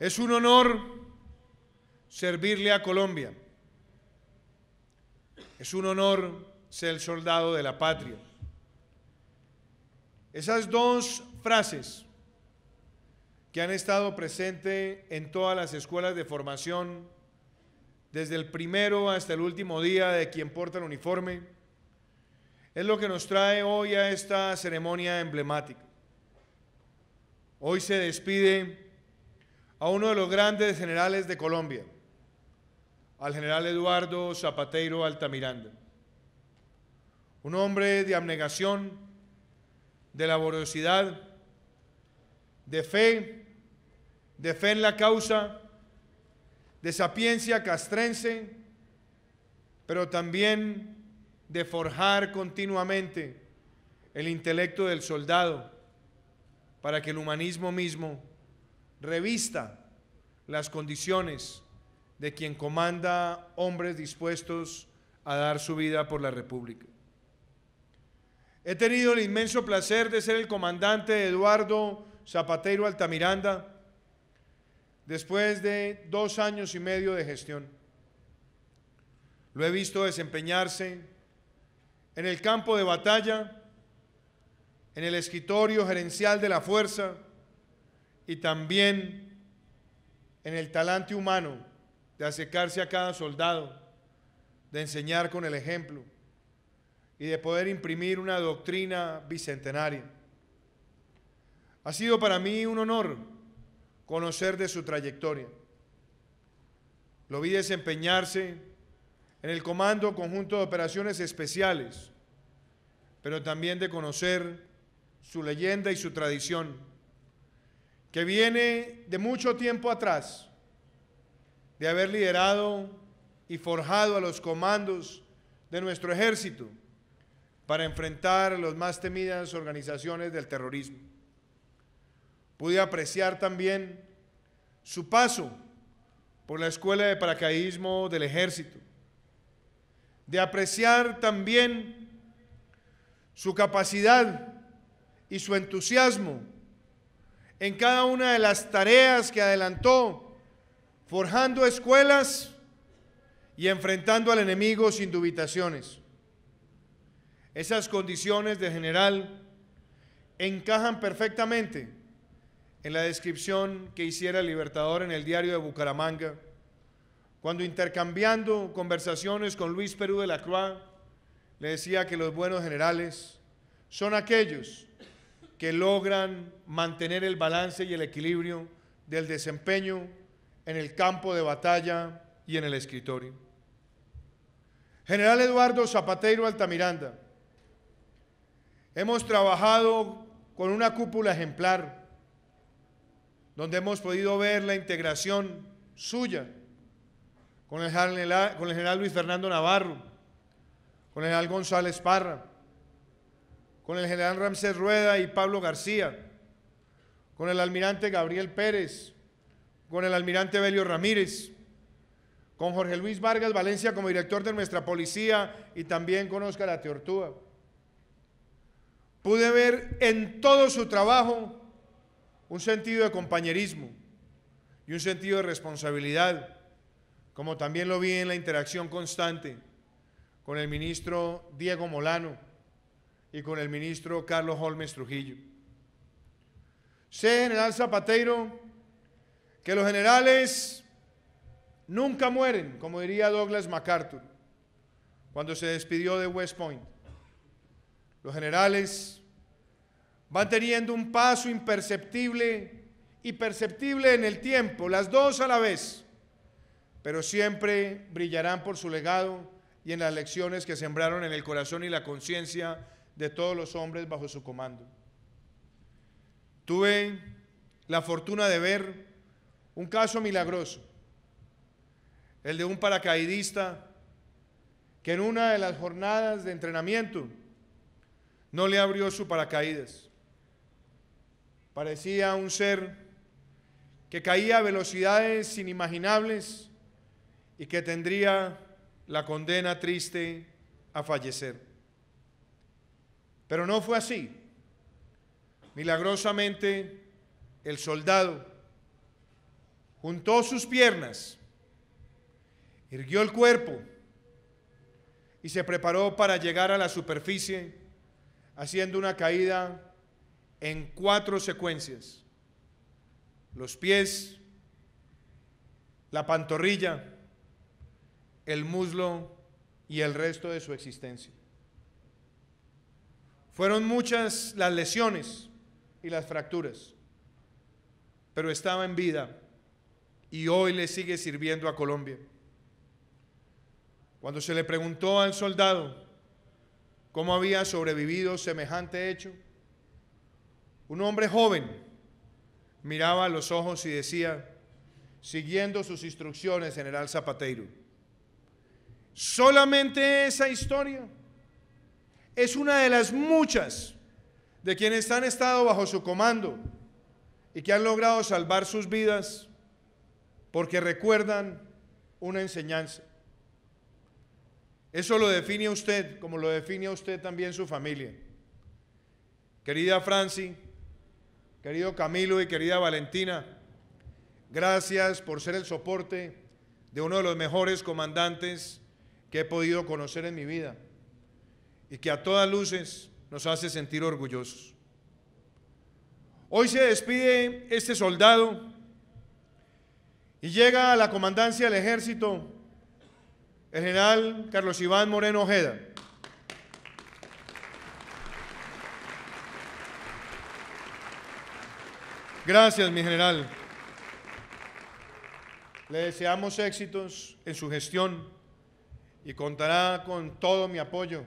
Es un honor servirle a Colombia. Es un honor ser soldado de la patria. Esas dos frases que han estado presentes en todas las escuelas de formación, desde el primero hasta el último día de quien porta el uniforme, es lo que nos trae hoy a esta ceremonia emblemática. Hoy se despide a uno de los grandes generales de Colombia, al general Eduardo Zapateiro Altamiranda. Un hombre de abnegación, de laboriosidad, de fe, de fe en la causa, de sapiencia castrense, pero también de forjar continuamente el intelecto del soldado para que el humanismo mismo revista las condiciones de quien comanda hombres dispuestos a dar su vida por la República. He tenido el inmenso placer de ser el comandante de Eduardo Zapatero Altamiranda después de dos años y medio de gestión. Lo he visto desempeñarse en el campo de batalla, en el escritorio gerencial de la fuerza, y también en el talante humano de acercarse a cada soldado, de enseñar con el ejemplo y de poder imprimir una doctrina bicentenaria. Ha sido para mí un honor conocer de su trayectoria. Lo vi desempeñarse en el Comando Conjunto de Operaciones Especiales, pero también de conocer su leyenda y su tradición que viene de mucho tiempo atrás, de haber liderado y forjado a los comandos de nuestro ejército para enfrentar las más temidas organizaciones del terrorismo. Pude apreciar también su paso por la Escuela de Paracaidismo del Ejército, de apreciar también su capacidad y su entusiasmo en cada una de las tareas que adelantó, forjando escuelas y enfrentando al enemigo sin dubitaciones. Esas condiciones de general encajan perfectamente en la descripción que hiciera el Libertador en el diario de Bucaramanga, cuando intercambiando conversaciones con Luis Perú de la Croix, le decía que los buenos generales son aquellos que logran mantener el balance y el equilibrio del desempeño en el campo de batalla y en el escritorio. General Eduardo Zapatero Altamiranda, hemos trabajado con una cúpula ejemplar, donde hemos podido ver la integración suya con el general, con el general Luis Fernando Navarro, con el general González Parra, con el general Ramsés Rueda y Pablo García, con el almirante Gabriel Pérez, con el almirante Belio Ramírez, con Jorge Luis Vargas Valencia como director de nuestra policía y también con Óscar Ateortúa. Pude ver en todo su trabajo un sentido de compañerismo y un sentido de responsabilidad, como también lo vi en la interacción constante con el ministro Diego Molano y con el ministro Carlos Holmes Trujillo. Sé, general Zapatero, que los generales nunca mueren, como diría Douglas MacArthur cuando se despidió de West Point. Los generales van teniendo un paso imperceptible y perceptible en el tiempo, las dos a la vez, pero siempre brillarán por su legado y en las lecciones que sembraron en el corazón y la conciencia de todos los hombres bajo su comando. Tuve la fortuna de ver un caso milagroso, el de un paracaidista que en una de las jornadas de entrenamiento no le abrió su paracaídas. Parecía un ser que caía a velocidades inimaginables y que tendría la condena triste a fallecer. Pero no fue así. Milagrosamente, el soldado juntó sus piernas, irguió el cuerpo y se preparó para llegar a la superficie haciendo una caída en cuatro secuencias. Los pies, la pantorrilla, el muslo y el resto de su existencia. Fueron muchas las lesiones y las fracturas, pero estaba en vida y hoy le sigue sirviendo a Colombia. Cuando se le preguntó al soldado cómo había sobrevivido semejante hecho, un hombre joven miraba a los ojos y decía, siguiendo sus instrucciones, general Zapatero, solamente esa historia es una de las muchas de quienes han estado bajo su comando y que han logrado salvar sus vidas porque recuerdan una enseñanza. Eso lo define a usted, como lo define a usted también su familia. Querida Franci, querido Camilo y querida Valentina, gracias por ser el soporte de uno de los mejores comandantes que he podido conocer en mi vida y que a todas luces nos hace sentir orgullosos. Hoy se despide este soldado y llega a la comandancia del ejército el general Carlos Iván Moreno Ojeda. Gracias, mi general. Le deseamos éxitos en su gestión y contará con todo mi apoyo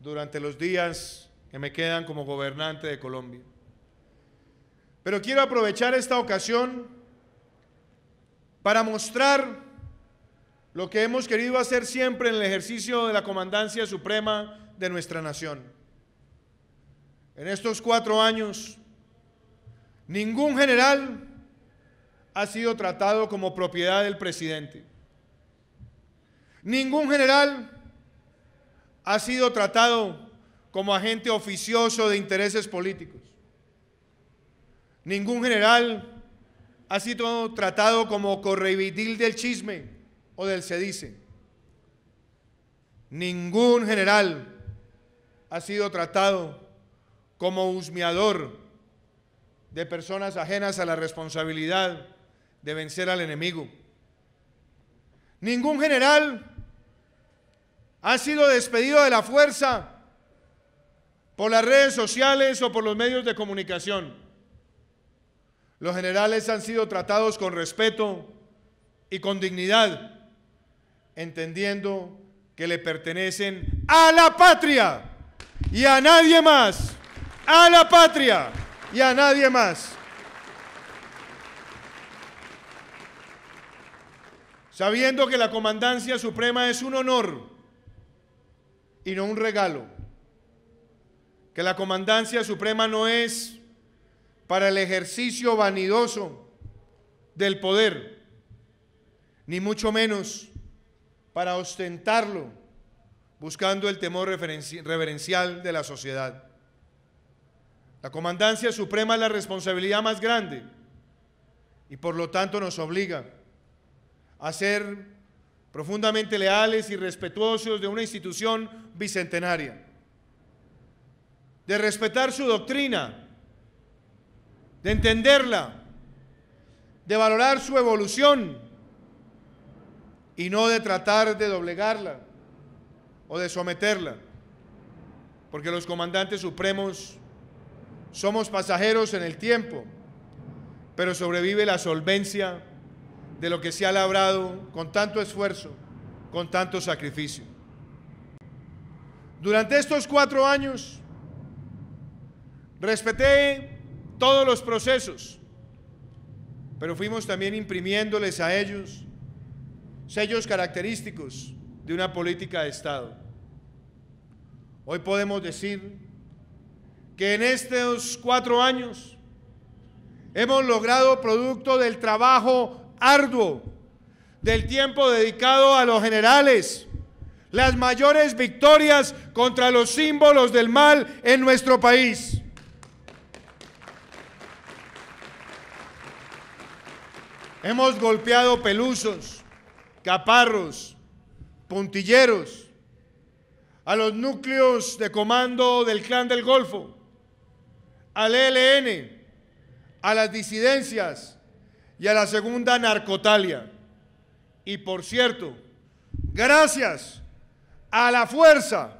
durante los días que me quedan como gobernante de Colombia. Pero quiero aprovechar esta ocasión para mostrar lo que hemos querido hacer siempre en el ejercicio de la Comandancia Suprema de nuestra nación. En estos cuatro años, ningún general ha sido tratado como propiedad del presidente. Ningún general ha sido tratado como agente oficioso de intereses políticos. Ningún general ha sido tratado como correvidil del chisme o del se dice. Ningún general ha sido tratado como husmeador de personas ajenas a la responsabilidad de vencer al enemigo. Ningún general ha sido despedido de la fuerza por las redes sociales o por los medios de comunicación. Los generales han sido tratados con respeto y con dignidad, entendiendo que le pertenecen a la patria y a nadie más, a la patria y a nadie más. Sabiendo que la Comandancia Suprema es un honor y no un regalo. Que la comandancia suprema no es para el ejercicio vanidoso del poder, ni mucho menos para ostentarlo, buscando el temor reverencial de la sociedad. La comandancia suprema es la responsabilidad más grande y por lo tanto nos obliga a ser profundamente leales y respetuosos de una institución bicentenaria, de respetar su doctrina, de entenderla, de valorar su evolución y no de tratar de doblegarla o de someterla, porque los comandantes supremos somos pasajeros en el tiempo, pero sobrevive la solvencia de lo que se ha labrado con tanto esfuerzo, con tanto sacrificio. Durante estos cuatro años respeté todos los procesos, pero fuimos también imprimiéndoles a ellos sellos característicos de una política de Estado. Hoy podemos decir que en estos cuatro años hemos logrado, producto del trabajo arduo, del tiempo dedicado a los generales, las mayores victorias contra los símbolos del mal en nuestro país. Hemos golpeado pelusos, caparros, puntilleros, a los núcleos de comando del Clan del Golfo, al ELN, a las disidencias, y a la segunda Narcotalia. Y por cierto, gracias a la fuerza,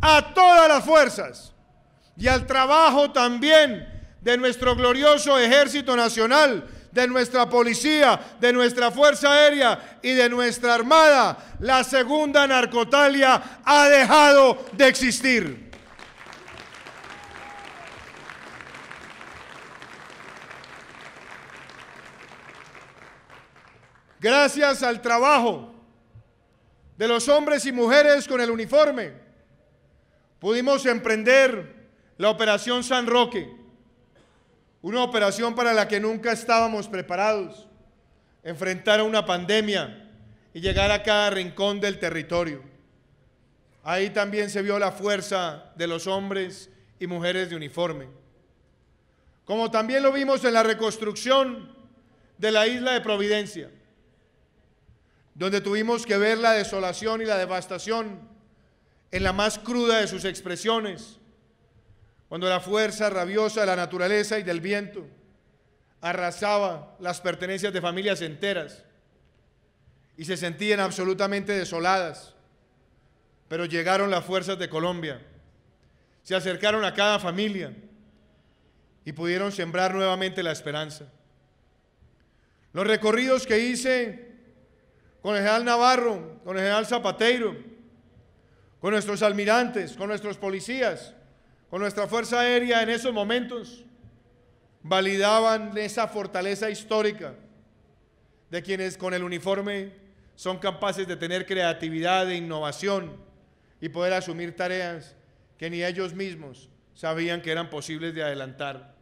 a todas las fuerzas y al trabajo también de nuestro glorioso Ejército Nacional, de nuestra policía, de nuestra Fuerza Aérea y de nuestra Armada, la segunda Narcotalia ha dejado de existir. gracias al trabajo de los hombres y mujeres con el uniforme, pudimos emprender la operación San Roque, una operación para la que nunca estábamos preparados, enfrentar a una pandemia y llegar a cada rincón del territorio. Ahí también se vio la fuerza de los hombres y mujeres de uniforme. Como también lo vimos en la reconstrucción de la isla de Providencia donde tuvimos que ver la desolación y la devastación en la más cruda de sus expresiones, cuando la fuerza rabiosa de la naturaleza y del viento arrasaba las pertenencias de familias enteras y se sentían absolutamente desoladas. Pero llegaron las fuerzas de Colombia, se acercaron a cada familia y pudieron sembrar nuevamente la esperanza. Los recorridos que hice con el general Navarro, con el general Zapateiro, con nuestros almirantes, con nuestros policías, con nuestra Fuerza Aérea en esos momentos, validaban esa fortaleza histórica de quienes con el uniforme son capaces de tener creatividad e innovación y poder asumir tareas que ni ellos mismos sabían que eran posibles de adelantar.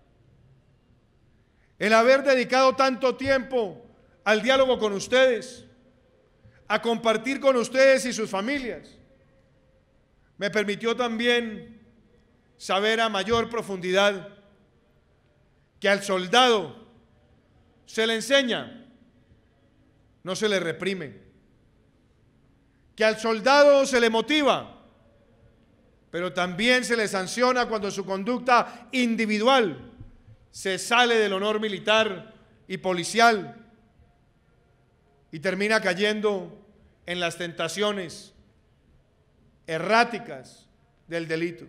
El haber dedicado tanto tiempo al diálogo con ustedes, a compartir con ustedes y sus familias. Me permitió también saber a mayor profundidad que al soldado se le enseña, no se le reprime. Que al soldado se le motiva, pero también se le sanciona cuando su conducta individual se sale del honor militar y policial y termina cayendo en las tentaciones erráticas del delito.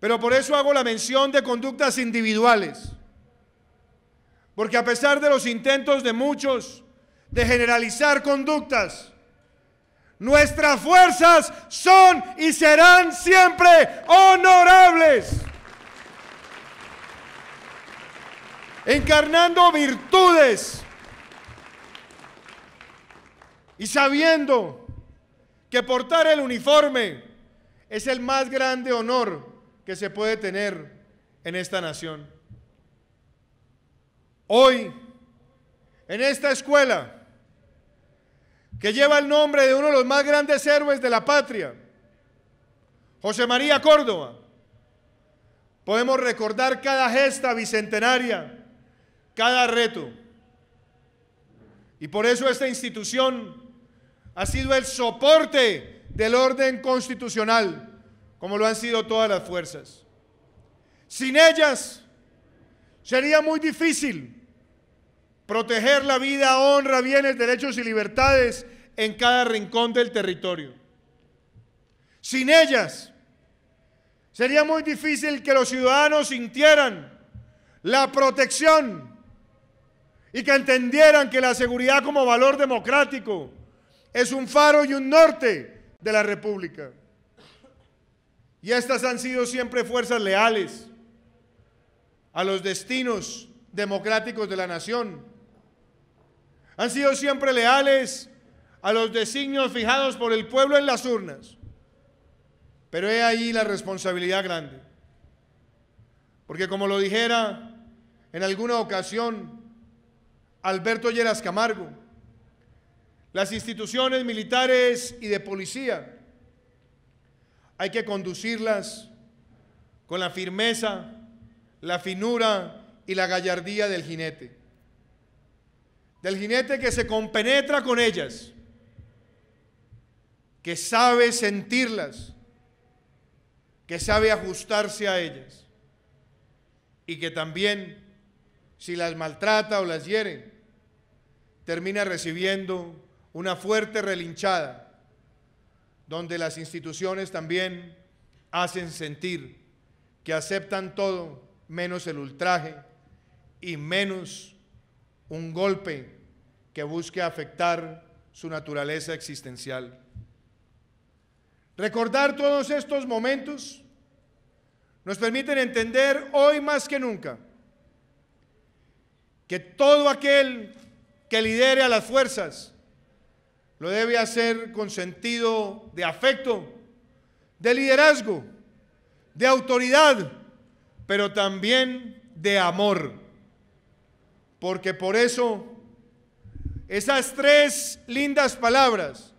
Pero por eso hago la mención de conductas individuales, porque a pesar de los intentos de muchos de generalizar conductas, Nuestras fuerzas son y serán siempre honorables. Encarnando virtudes y sabiendo que portar el uniforme es el más grande honor que se puede tener en esta nación. Hoy, en esta escuela, que lleva el nombre de uno de los más grandes héroes de la patria, José María Córdoba, podemos recordar cada gesta bicentenaria, cada reto. Y por eso esta institución ha sido el soporte del orden constitucional, como lo han sido todas las fuerzas. Sin ellas sería muy difícil proteger la vida, honra, bienes, derechos y libertades en cada rincón del territorio. Sin ellas sería muy difícil que los ciudadanos sintieran la protección y que entendieran que la seguridad como valor democrático es un faro y un norte de la República. Y estas han sido siempre fuerzas leales a los destinos democráticos de la nación. Han sido siempre leales a los designios fijados por el pueblo en las urnas. Pero he ahí la responsabilidad grande. Porque como lo dijera en alguna ocasión Alberto Lleras Camargo, las instituciones militares y de policía. Hay que conducirlas con la firmeza, la finura y la gallardía del jinete. Del jinete que se compenetra con ellas, que sabe sentirlas, que sabe ajustarse a ellas y que también, si las maltrata o las hiere, termina recibiendo una fuerte relinchada, donde las instituciones también hacen sentir que aceptan todo menos el ultraje y menos un golpe que busque afectar su naturaleza existencial. Recordar todos estos momentos nos permiten entender hoy más que nunca que todo aquel que lidere a las fuerzas lo debe hacer con sentido de afecto, de liderazgo, de autoridad, pero también de amor. Porque por eso esas tres lindas palabras,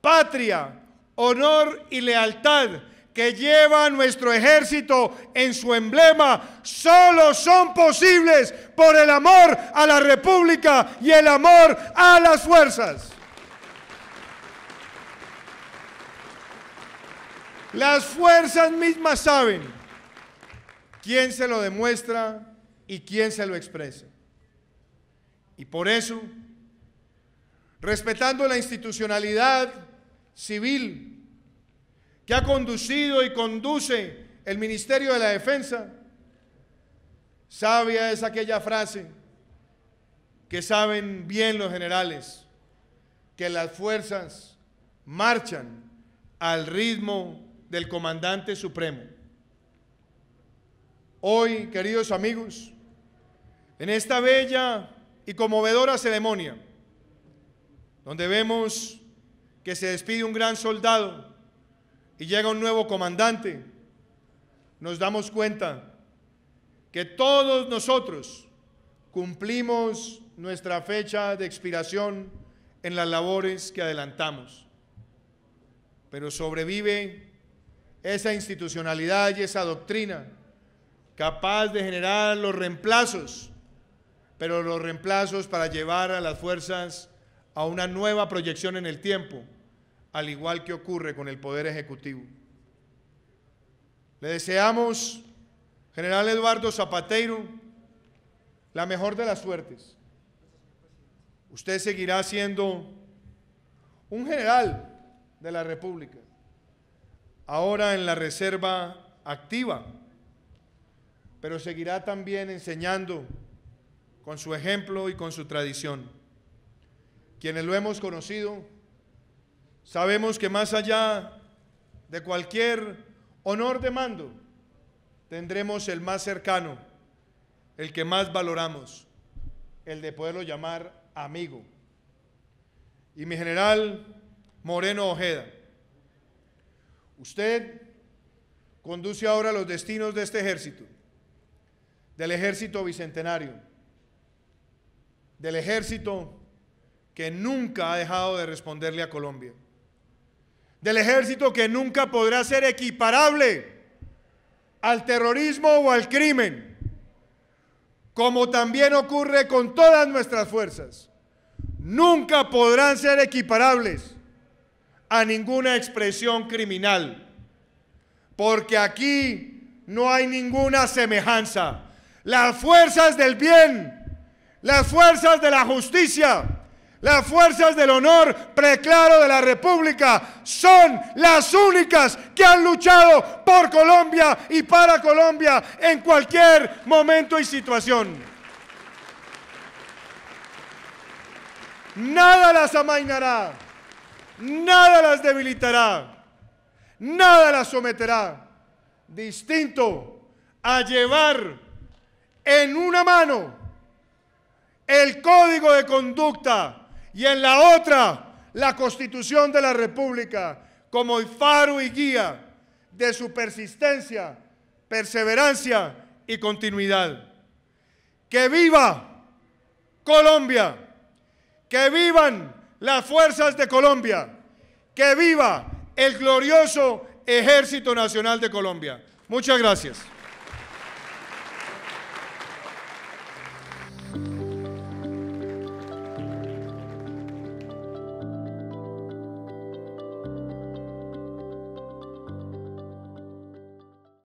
patria, honor y lealtad, que lleva nuestro ejército en su emblema solo son posibles por el amor a la República y el amor a las fuerzas. Las fuerzas mismas saben quién se lo demuestra y quién se lo expresa. Y por eso, respetando la institucionalidad civil que ha conducido y conduce el Ministerio de la Defensa, sabia es aquella frase que saben bien los generales, que las fuerzas marchan al ritmo del comandante supremo. Hoy, queridos amigos, en esta bella y conmovedora ceremonia, donde vemos que se despide un gran soldado y llega un nuevo comandante, nos damos cuenta que todos nosotros cumplimos nuestra fecha de expiración en las labores que adelantamos, pero sobrevive esa institucionalidad y esa doctrina, capaz de generar los reemplazos, pero los reemplazos para llevar a las fuerzas a una nueva proyección en el tiempo, al igual que ocurre con el Poder Ejecutivo. Le deseamos, general Eduardo Zapatero, la mejor de las suertes. Usted seguirá siendo un general de la República ahora en la reserva activa, pero seguirá también enseñando con su ejemplo y con su tradición. Quienes lo hemos conocido, sabemos que más allá de cualquier honor de mando, tendremos el más cercano, el que más valoramos, el de poderlo llamar amigo. Y mi general Moreno Ojeda Usted conduce ahora los destinos de este ejército, del ejército bicentenario, del ejército que nunca ha dejado de responderle a Colombia, del ejército que nunca podrá ser equiparable al terrorismo o al crimen, como también ocurre con todas nuestras fuerzas. Nunca podrán ser equiparables a ninguna expresión criminal, porque aquí no hay ninguna semejanza. Las fuerzas del bien, las fuerzas de la justicia, las fuerzas del honor preclaro de la República son las únicas que han luchado por Colombia y para Colombia en cualquier momento y situación. Nada las amainará. Nada las debilitará, nada las someterá. Distinto a llevar en una mano el código de conducta y en la otra la constitución de la República como el faro y guía de su persistencia, perseverancia y continuidad. Que viva Colombia, que vivan las fuerzas de Colombia. Que viva el glorioso Ejército Nacional de Colombia. Muchas gracias.